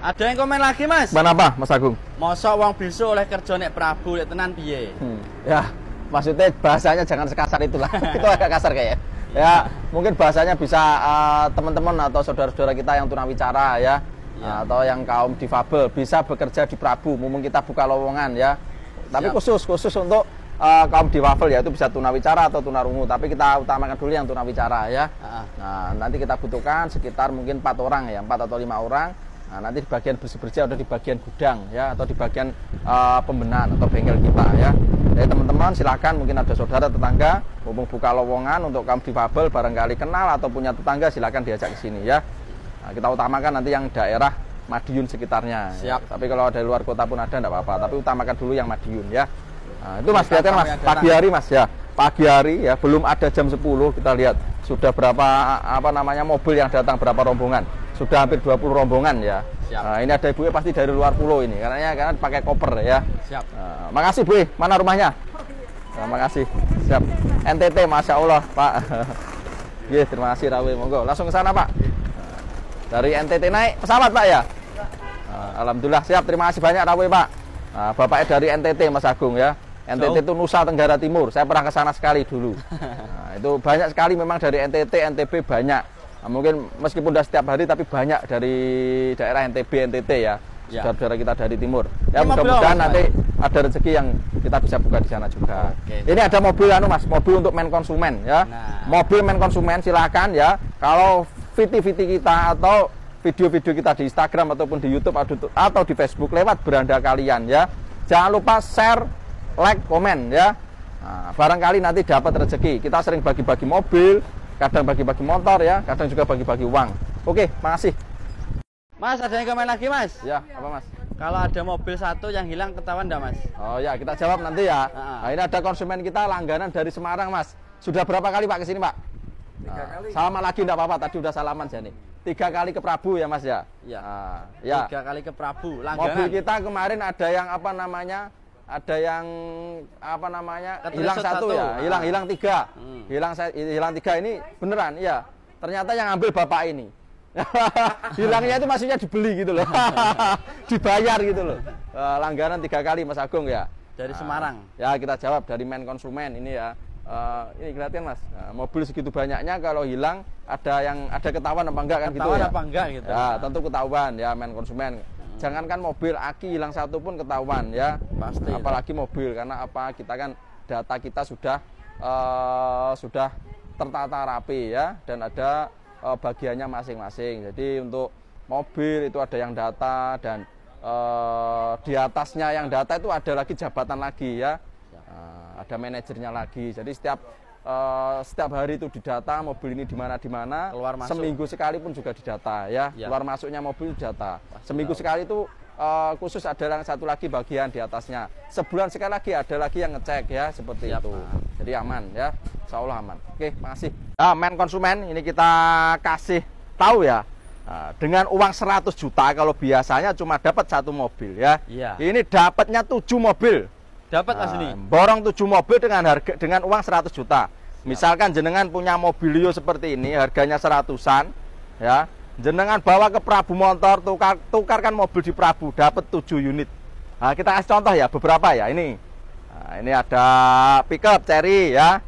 Ada yang komen lagi, Mas? Mana apa, Mas Agung? Mosok wong besok oleh kerja nek Prabu nek tenan piye? Hmm. Ya, maksudnya bahasanya jangan sekasar itulah. itu agak kasar kayak Ya, mungkin bahasanya bisa teman eh, teman-teman atau saudara-saudara kita yang tunawicara ya, ya, atau yang kaum difabel bisa bekerja di Prabu. Mungkin kita buka lowongan ya. Tapi khusus khusus untuk uh, kaum difabel ya itu bisa tunawicara atau tunarungu tapi kita utamakan dulu yang tunawicara ya uh nah nanti kita butuhkan sekitar mungkin empat orang ya empat atau lima orang Nah, nanti di bagian bersih-bersih ada di bagian gudang ya atau di bagian uh, pembenahan atau bengkel kita ya. Jadi teman-teman silahkan mungkin ada saudara tetangga mumpung buka lowongan untuk kamu difabel barangkali kenal atau punya tetangga silahkan diajak ke sini ya. Nah, kita utamakan nanti yang daerah Madiun sekitarnya. Siap. Ya. Tapi kalau ada luar kota pun ada tidak apa-apa. Tapi utamakan dulu yang Madiun ya. Nah, itu Mas lihatkan Mas pagi hari Mas ya. Pagi hari ya belum ada jam 10 kita lihat sudah berapa apa namanya mobil yang datang berapa rombongan sudah hampir 20 rombongan ya. Siap. Nah, ini ada ibu pasti dari luar pulau ini, karena ya karena pakai koper ya. Siap. Nah, makasih Bu, mana rumahnya? Nah, makasih. Siap. NTT, masya Allah Pak. Yes, iya, terima kasih Rawe monggo langsung ke sana Pak. Nah, dari NTT naik pesawat Pak ya. Nah, Alhamdulillah siap, terima kasih banyak Rawe Pak. Nah, Bapaknya dari NTT Mas Agung ya. NTT itu Nusa Tenggara Timur. Saya pernah ke sana sekali dulu. Nah, itu banyak sekali memang dari NTT, NTB banyak. Nah, mungkin meskipun sudah setiap hari tapi banyak dari daerah NTB NTT ya saudara ya. saudara-saudara kita dari timur. Ya mudah-mudahan nanti ada rezeki yang kita bisa buka di sana juga. Oke. Ini ada mobil anu Mas, mobil untuk men konsumen ya. Nah. Mobil men konsumen silakan ya. Kalau viti-viti kita atau video-video kita di Instagram ataupun di YouTube atau di Facebook lewat beranda kalian ya. Jangan lupa share, like, komen ya. Nah, barangkali nanti dapat rezeki. Kita sering bagi-bagi mobil, kadang bagi-bagi motor ya, kadang juga bagi-bagi uang. Oke, makasih. Mas, ada yang komen lagi, Mas? Ya, apa, Mas? Kalau ada mobil satu yang hilang ketahuan enggak, Mas? Oh ya, kita jawab nanti ya. Ah, ah. Nah, ini ada konsumen kita langganan dari Semarang, Mas. Sudah berapa kali Pak ke sini, Pak? Tiga ah, kali. Sama lagi enggak apa-apa, tadi udah salaman saya nih. Tiga kali ke Prabu ya, Mas ya? Ya. Nah, ya. Tiga kali ke Prabu, langganan. Mobil kita kemarin ada yang apa namanya? ada yang apa namanya hilang satu, satu ya, ah. hilang hilang tiga, hmm. hilang hilang tiga ini beneran ya. Ternyata yang ambil bapak ini. Hilangnya itu maksudnya dibeli gitu loh, dibayar gitu loh. Eh, langganan tiga kali Mas Agung ya. Dari Semarang. Ah, ya kita jawab dari main konsumen ini ya. Uh, ini kelihatan mas, uh, mobil segitu banyaknya kalau hilang ada yang ada ketahuan apa enggak kan gitu ketahuan gitu ya? apa enggak gitu. Ya, nah. tentu ketahuan ya main konsumen jangankan mobil aki hilang satu pun ketahuan ya pasti nah, ya. apalagi mobil karena apa kita kan data kita sudah uh, sudah tertata rapi ya dan ada uh, bagiannya masing-masing jadi untuk mobil itu ada yang data dan uh, di atasnya yang data itu ada lagi jabatan lagi ya uh, ada manajernya lagi jadi setiap Eh, setiap hari itu didata mobil ini di mana di mana seminggu sekali pun juga didata ya, ya. keluar masuknya mobil didata Pasti seminggu tahu. sekali itu uh, khusus ada satu lagi bagian di atasnya sebulan sekali lagi ada lagi yang ngecek ya seperti Siap, itu man. jadi aman ya insya Allah aman oke makasih nah, men konsumen ini kita kasih tahu ya ah, dengan uang 100 juta kalau biasanya cuma dapat satu mobil ya. Iya. Ini dapatnya tujuh mobil. Dapat nah, asli Borong tujuh mobil dengan harga dengan uang 100 juta. Siap. Misalkan jenengan punya mobilio seperti ini harganya seratusan ya. Jenengan bawa ke Prabu Motor tukar tukarkan mobil di Prabu dapat tujuh unit. Nah, kita kasih contoh ya beberapa ya ini. Nah, ini ada pickup Cherry ya.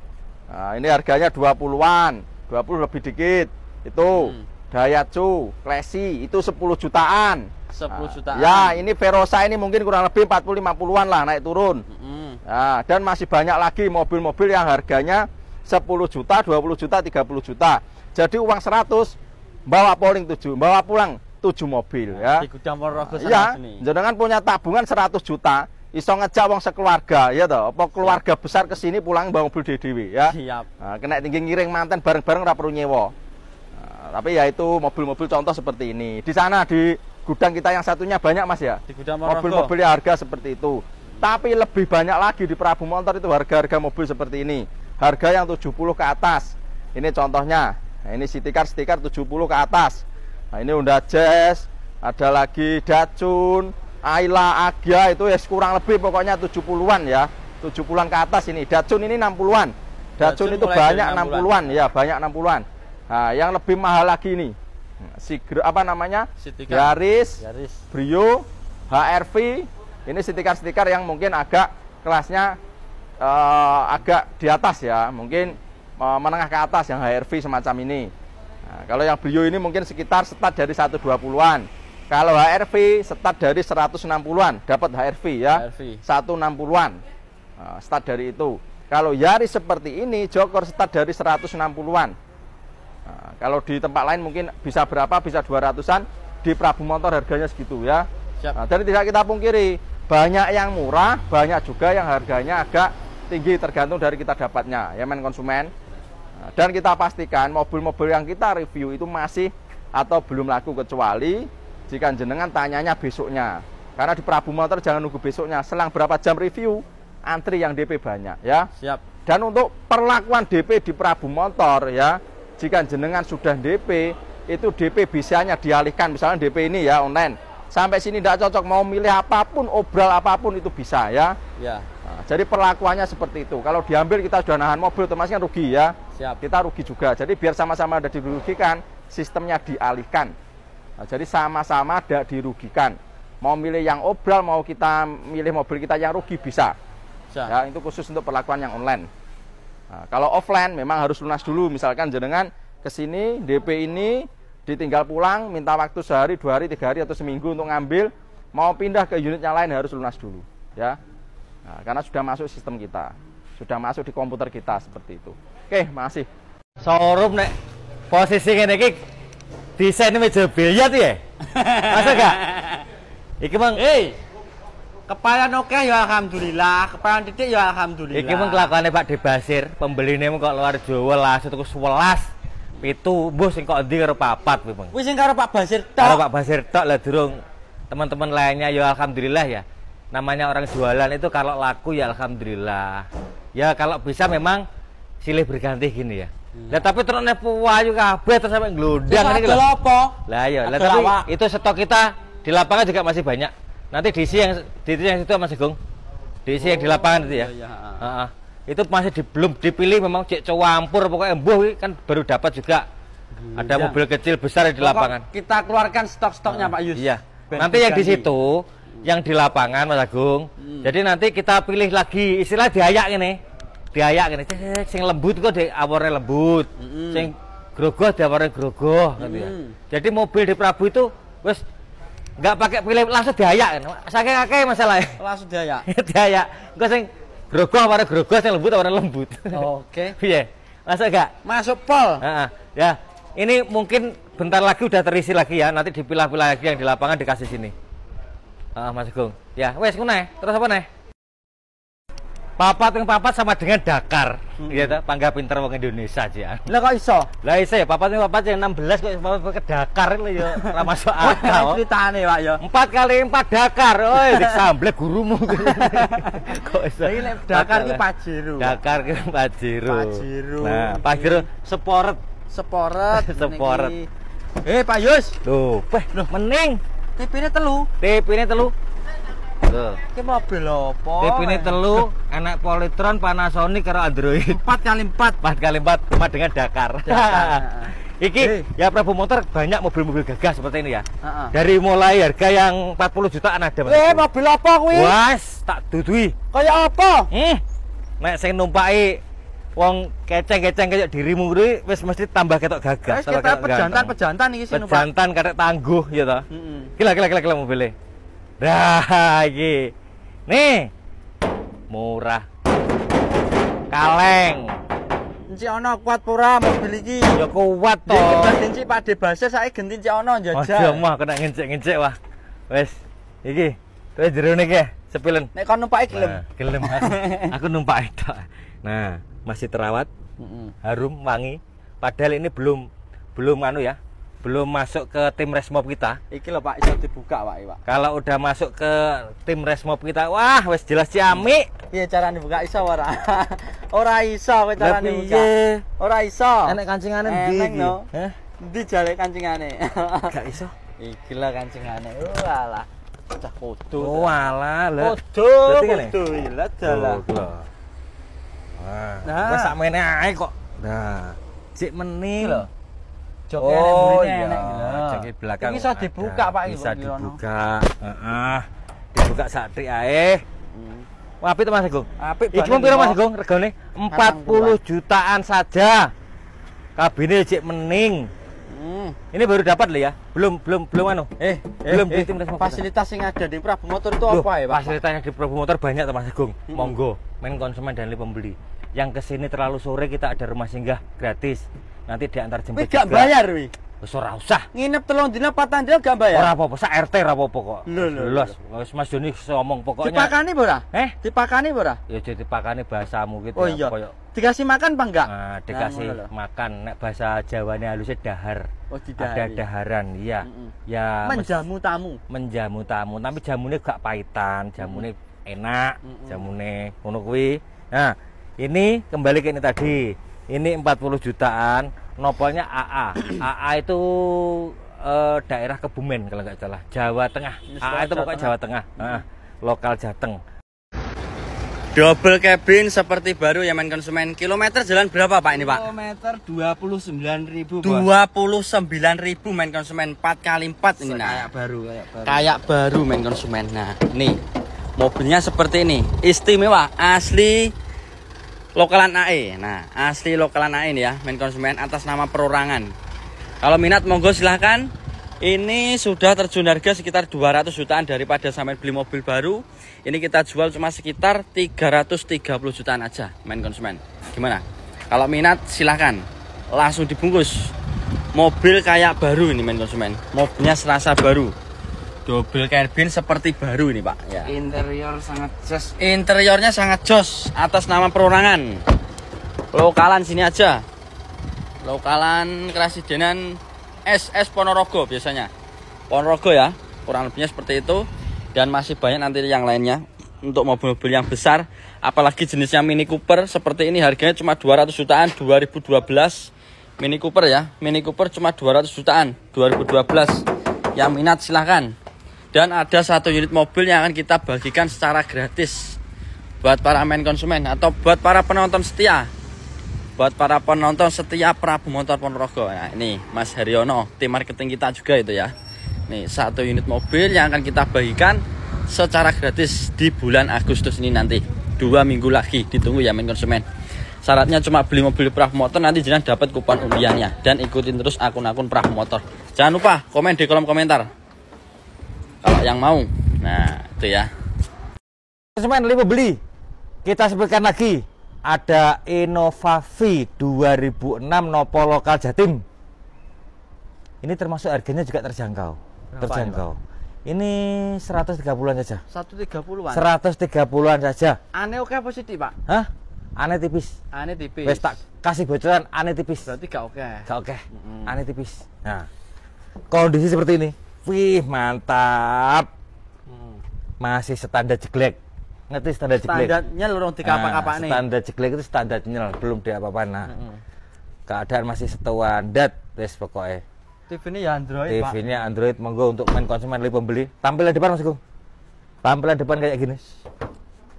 Nah, ini harganya 20-an, 20 lebih dikit. Itu. Hmm. Daihatsu, Klesi itu 10 jutaan. 10 nah, jutaan. Ya, ini Verosa ini mungkin kurang lebih 40 50-an lah naik turun. Mm -hmm. Nah, dan masih banyak lagi mobil-mobil yang harganya 10 juta, 20 juta, 30 juta. Jadi uang 100 bawa polling 7, bawa pulang 7 mobil nah, ya. Di gudang Ponorogo ya, sini. jenengan punya tabungan 100 juta, iso ngejak wong sekeluarga ya toh apa keluarga iya. besar ke sini pulang bawa mobil dhewe ya. Siap. Nah, kena tinggi ngiring manten bareng-bareng ora perlu nyewa tapi ya itu mobil-mobil contoh seperti ini. Di sana di gudang kita yang satunya banyak Mas ya. Di Mobil-mobilnya harga seperti itu. Tapi lebih banyak lagi di Prabu Motor itu harga-harga mobil seperti ini. Harga yang 70 ke atas. Ini contohnya. Nah, ini City Car, City Car 70 ke atas. Nah, ini Honda Jazz, ada lagi Datsun, Ayla, Agia itu ya kurang lebih pokoknya 70-an ya. 70-an ke atas ini. Datsun ini 60-an. Datsun, Datsun itu banyak 60-an. ya, banyak 60-an. Nah, yang lebih mahal lagi ini si apa namanya? Sitikar. Garis, Garis, Brio, HRV. Ini stiker-stiker yang mungkin agak kelasnya uh, agak di atas ya, mungkin uh, menengah ke atas yang HRV semacam ini. Nah, kalau yang Brio ini mungkin sekitar start dari 120-an. Kalau HRV start dari 160-an, dapat HRV ya. HRV. 160-an. Uh, start dari itu. Kalau Yaris seperti ini, Jokor start dari 160-an. Kalau di tempat lain mungkin bisa berapa, bisa 200-an. Di Prabu Motor harganya segitu ya. Siap. Nah, dari tidak kita pungkiri, banyak yang murah, banyak juga yang harganya agak tinggi tergantung dari kita dapatnya, ya men konsumen. Nah, dan kita pastikan mobil-mobil yang kita review itu masih atau belum laku kecuali jika jenengan tanyanya besoknya. Karena di Prabu Motor jangan nunggu besoknya, selang berapa jam review, antri yang DP banyak ya. Siap. Dan untuk perlakuan DP di Prabu Motor ya, jika jenengan sudah DP, itu DP bisanya dialihkan misalnya DP ini ya online. Sampai sini tidak cocok mau milih apapun, obral apapun itu bisa ya. Ya. Nah, jadi perlakuannya seperti itu. Kalau diambil kita sudah nahan mobil, otomatis kan rugi ya. Siap. Kita rugi juga. Jadi biar sama-sama ada dirugikan, sistemnya dialihkan. Nah, jadi sama-sama ada dirugikan. Mau milih yang obral, mau kita milih mobil kita yang rugi bisa. Siap. Ya, itu khusus untuk perlakuan yang online. Nah, kalau offline memang harus lunas dulu. Misalkan jenengan ke sini DP ini ditinggal pulang, minta waktu sehari, dua hari, tiga hari atau seminggu untuk ngambil, mau pindah ke unit yang lain harus lunas dulu, ya. Nah, karena sudah masuk sistem kita, sudah masuk di komputer kita seperti itu. Oke, masih. Showroom nek posisi ngene iki desain meja biliar ya? Masa gak? Iki bang, hey. Kepalan oke okay, ya alhamdulillah, kepalan titik ya alhamdulillah. Iki pun kelakuannya Pak pembelinya mau kok luar Jawa lah, satu ke sebelas, itu bos yang kok di karo papat kuwi, Bang. Wis karo Pak Basir tak Karo Pak Basir tak lah durung teman-teman lainnya ya alhamdulillah ya. Namanya orang jualan itu kalau laku ya alhamdulillah. Ya kalau bisa memang silih berganti gini ya. Ya tapi terus nek juga, kabeh terus sampe glodang ngene lho. Lah iya, lah tapi itu stok kita di lapangan juga masih banyak. Nanti diisi yang diisi yang situ Mas Agung. Diisi oh, yang di oh, lapangan itu ya. Iya, iya. Uh, itu masih di, belum dipilih memang cek campur pokoknya embuh kan baru dapat juga. Gila. Ada mobil kecil besar di lapangan. Pokok kita keluarkan stok-stoknya uh, Pak Yus. Iya. nanti yang di situ yang di lapangan Mas Agung. Hmm. Jadi nanti kita pilih lagi istilah diayak ini. Diayak ini. Sing lembut kok di awalnya lembut. Hmm. Sing grogoh di awalnya grogoh hmm. gitu ya. Hmm. Jadi mobil di Prabu itu wes Enggak pakai pilih langsung diayak kan. Saking akeh masalahnya. Langsung diayak. diayak. gue sing grogoh warna grogoh sing lembut warna lembut. Oke. Okay. Piye? yeah. Masuk gak? Masuk pol. Heeh. Ya. Ini mungkin bentar lagi udah terisi lagi ya. Nanti dipilah-pilah lagi yang di lapangan dikasih sini. Heeh, Mas Gung. Ya, wes ngono ya? Terus apa nih? papat yang papat sama dengan Dakar mm -hmm. ya toh pangga pinter wong Indonesia aja lah kok iso lah iso ya papat yang papat yang 16 kok papat ke Dakar itu ya ra masuk akal ceritane Pak ya 4 kali 4 Dakar oi disamblek gurumu kok iso iki nek Dakar ki Pajero Dakar ki Pajero Pajero nah iya. Pajero seporet seporet seporet eh Pak Yus lho weh lho mening tp nya telu tp nya telu ini mobil apa? ini telu, enak politron, Panasonic karo Android. Empat kali empat. Empat kali empat, sama dengan Dakar. Iki hey. ya Prabu Motor banyak mobil-mobil gagah seperti ini ya. Uh -uh. Dari mulai harga yang 40 jutaan ada. Eh, mobil apa kuwi? Was, tak dudui. Kayak apa? Eh. Nek sing numpaki wong keceng-keceng kayak dirimu kuwi wis mesti tambah ketok gagah. Wis kita pejantan-pejantan iki sing numpak. Pejantan karet tangguh ya ta. Heeh. Mm -mm. Gila gila gila gila mobilnya. Dah, iki. Nih. Murah. Kaleng. Enci ono kuat pura mobil iki. Ya kuat to. Ya iki enci pade basa saiki genti enci ono jajal. Aja mah kena ngencik-ngencik wah. wes, Iki. Kowe jero niki sepilen. Nek kon numpake gelem. Nah, gelem aku. aku numpake tok. Nah, masih terawat. Harum, wangi. Padahal ini belum belum anu ya, belum masuk ke tim resmob kita iki lho pak iso dibuka pak pak kalau udah masuk ke tim resmob kita wah wes jelas ciamik iya cara dibuka iso ora ora iso kowe cara dibuka ora iso enek kancingane ndi enek no ndi jale kancingane gak iso iki lho kancingane walah cah kudu oh walah kudu kudu lho dalah Nah, nah. wes sak meneh ae kok. Nah, cek meni lho jok oh, iya. Joki gitu. belakang. bisa dibuka, Pak. Bisa dibuka. Ah, Dibuka sakti ae. Hmm. Apik Mas Agung. apa itu mas pira Mas Agung empat puluh jutaan saja. Kabinnya cek mening. Hmm. Ini baru dapat loh ya. Belum belum belum anu. Eh, eh belum eh, eh, fasilitas yang ada di Prabu Motor itu Loh, apa ya, Pak? Fasilitasnya di Prabu Motor banyak Mas Agung. Hmm. Monggo, main konsumen dan pembeli. Yang kesini terlalu sore kita ada rumah singgah gratis nanti diantar jemput gak bayar wi wis ora usah nginep telung dina patang dina gak bayar ora apa-apa sak RT ora apa-apa kok Lulus. Mas Joni ngomong pokoknya dipakani ora eh dipakani ora ya jadi dipakani bahasamu gitu oh, ya, iya. koyo dikasih makan apa enggak ah, nah, dikasih nah, makan nek bahasa Jawane halusnya dahar oh, didahari. ada iya. daharan iya mm -mm. ya menjamu tamu menjamu tamu tapi jamune gak pahitan jamune mm enak mm jamune ngono kuwi nah ini kembali ke ini tadi ini 40 jutaan nopolnya AA AA itu uh, daerah Kebumen kalau nggak salah Jawa Tengah Just AA itu pokoknya Jawa Tengah hmm. nah, lokal Jateng Double cabin seperti baru ya main konsumen. Kilometer jalan berapa Pak ini Pak? Kilometer 29.000. ribu main konsumen 4 kali 4 ini nah. Kayak baru kayak baru. Kayak baru main konsumen. Nah, nih mobilnya seperti ini. Istimewa, asli lokalan AE. Nah, asli lokalan AE ini ya, main konsumen atas nama perorangan. Kalau minat monggo silahkan. Ini sudah terjun harga sekitar 200 jutaan daripada sampai beli mobil baru. Ini kita jual cuma sekitar 330 jutaan aja main konsumen. Gimana? Kalau minat silahkan langsung dibungkus. Mobil kayak baru ini main konsumen. Mobilnya serasa baru. Double cabin seperti baru ini pak. Ya. Interior sangat jos. Interiornya sangat jos atas nama perorangan. Lokalan sini aja. Lokalan kerasidenan SS Ponorogo biasanya. Ponorogo ya, kurang lebihnya seperti itu. Dan masih banyak nanti yang lainnya untuk mobil-mobil yang besar. Apalagi jenisnya Mini Cooper seperti ini harganya cuma 200 jutaan 2012. Mini Cooper ya, Mini Cooper cuma 200 jutaan 2012. Yang minat silahkan dan ada satu unit mobil yang akan kita bagikan secara gratis buat para main konsumen atau buat para penonton setia buat para penonton setia Prabu Motor Ponorogo. Nah, ini Mas Haryono, tim marketing kita juga itu ya. Nih, satu unit mobil yang akan kita bagikan secara gratis di bulan Agustus ini nanti. Dua minggu lagi ditunggu ya main konsumen. Syaratnya cuma beli mobil Prabu Motor nanti jangan dapat kupon undiannya dan ikutin terus akun-akun Prabu Motor. Jangan lupa komen di kolom komentar yang mau nah itu ya Semen lima beli kita sebutkan lagi ada Innova V 2006 Nopo Lokal Jatim ini termasuk harganya juga terjangkau Kenapa terjangkau ini, ini 130-an saja. 130-an. 130-an saja. Aneh oke positif Pak? Hah? Aneh tipis. Aneh tipis. Wes kasih bocoran aneh tipis. Berarti gak oke. Okay. Gak oke. Okay. Mm -hmm. Aneh tipis. Nah. Kondisi seperti ini. Wih, mantap. Hmm. Masih standar ceklek, Ngerti standar jeglek? Standarnya lorong di apa-apa nah, nih. Standar ceklek itu standar nyel, belum di apa-apa nah. Hmm. Keadaan masih standar wis pokoknya. tv ini ya Android, tv Android, monggo untuk main konsumen lebih pembeli. Tampilan depan masih kum. Tampilan depan kayak gini.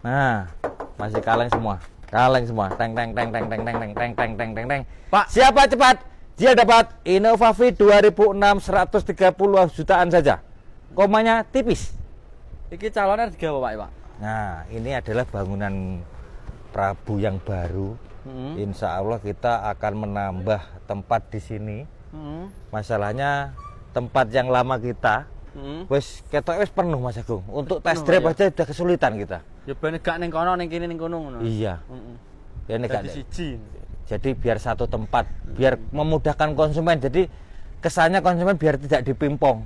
Nah, masih kaleng semua. Kaleng semua. Teng teng teng teng teng teng teng teng teng teng teng. Pak, siapa cepat? Dia dapat V 2006 130 jutaan saja. Komanya tipis. ini calonnya tiga bapak Pak. Nah, ini adalah bangunan Prabu yang baru. Hmm. Insya Allah kita akan menambah tempat di sini. Hmm. Masalahnya tempat yang lama kita Hmm. Wes ketok wes penuh Mas Agung. Untuk penuh, test drive iya. aja sudah kesulitan kita. Ya banyak gak neng kono neng kini neng gunung Iya. Ya hmm. nek gak jadi biar satu tempat biar memudahkan konsumen jadi kesannya konsumen biar tidak dipimpong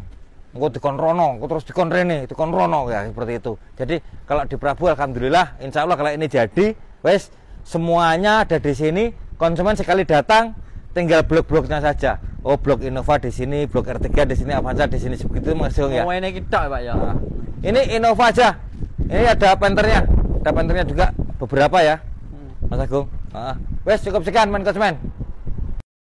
aku dikon rono aku terus dikon rene dikon rono ya seperti itu jadi kalau di Prabu Alhamdulillah Insya Allah kalau ini jadi wes semuanya ada di sini konsumen sekali datang tinggal blok-bloknya saja oh blok Innova di sini blok R3 di sini Avanza di sini seperti itu ya oh, ini kita Pak ya ini Innova aja ini ada penternya ada penternya juga beberapa ya hmm. Mas Agung Wes cukup sekian men Coachman.